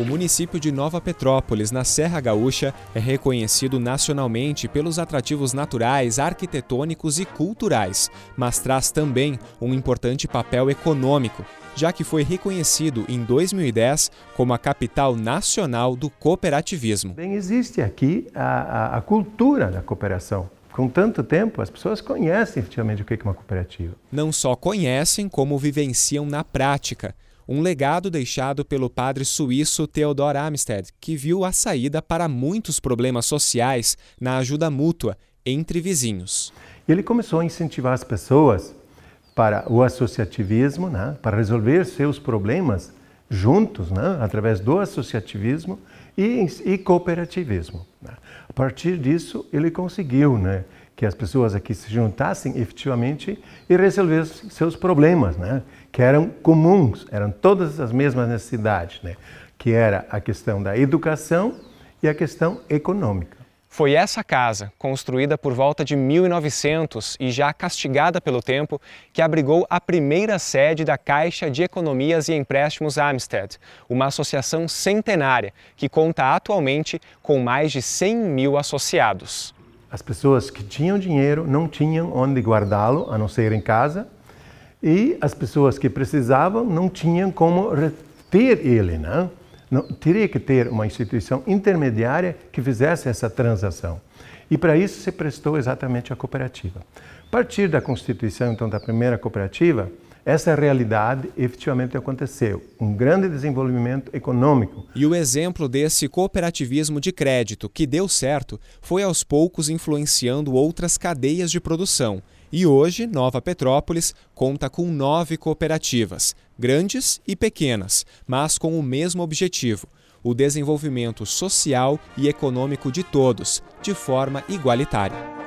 O município de Nova Petrópolis, na Serra Gaúcha, é reconhecido nacionalmente pelos atrativos naturais, arquitetônicos e culturais, mas traz também um importante papel econômico, já que foi reconhecido em 2010 como a capital nacional do cooperativismo. Bem, existe aqui a, a, a cultura da cooperação com tanto tempo, as pessoas conhecem efetivamente o que é uma cooperativa. Não só conhecem, como vivenciam na prática um legado deixado pelo padre suíço Theodor Amsted, que viu a saída para muitos problemas sociais na ajuda mútua entre vizinhos. Ele começou a incentivar as pessoas para o associativismo, né, para resolver seus problemas juntos, né, através do associativismo e, e cooperativismo. Né. A partir disso, ele conseguiu né, que as pessoas aqui se juntassem efetivamente e resolvessem seus problemas, né? que eram comuns, eram todas as mesmas necessidades, né? que era a questão da educação e a questão econômica. Foi essa casa, construída por volta de 1900 e já castigada pelo tempo, que abrigou a primeira sede da Caixa de Economias e Empréstimos Amstead, uma associação centenária que conta atualmente com mais de 100 mil associados. As pessoas que tinham dinheiro não tinham onde guardá-lo, a não ser em casa, e as pessoas que precisavam não tinham como reter ele, né? Não, teria que ter uma instituição intermediária que fizesse essa transação. E para isso se prestou exatamente a cooperativa. A partir da constituição, então, da primeira cooperativa, essa é realidade efetivamente aconteceu, um grande desenvolvimento econômico. E o exemplo desse cooperativismo de crédito que deu certo foi aos poucos influenciando outras cadeias de produção. E hoje, Nova Petrópolis conta com nove cooperativas, grandes e pequenas, mas com o mesmo objetivo: o desenvolvimento social e econômico de todos, de forma igualitária.